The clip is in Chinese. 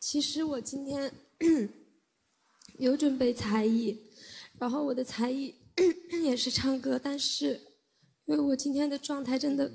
其实我今天 有准备才艺，然后我的才艺 也是唱歌，但是因为我今天的状态真的。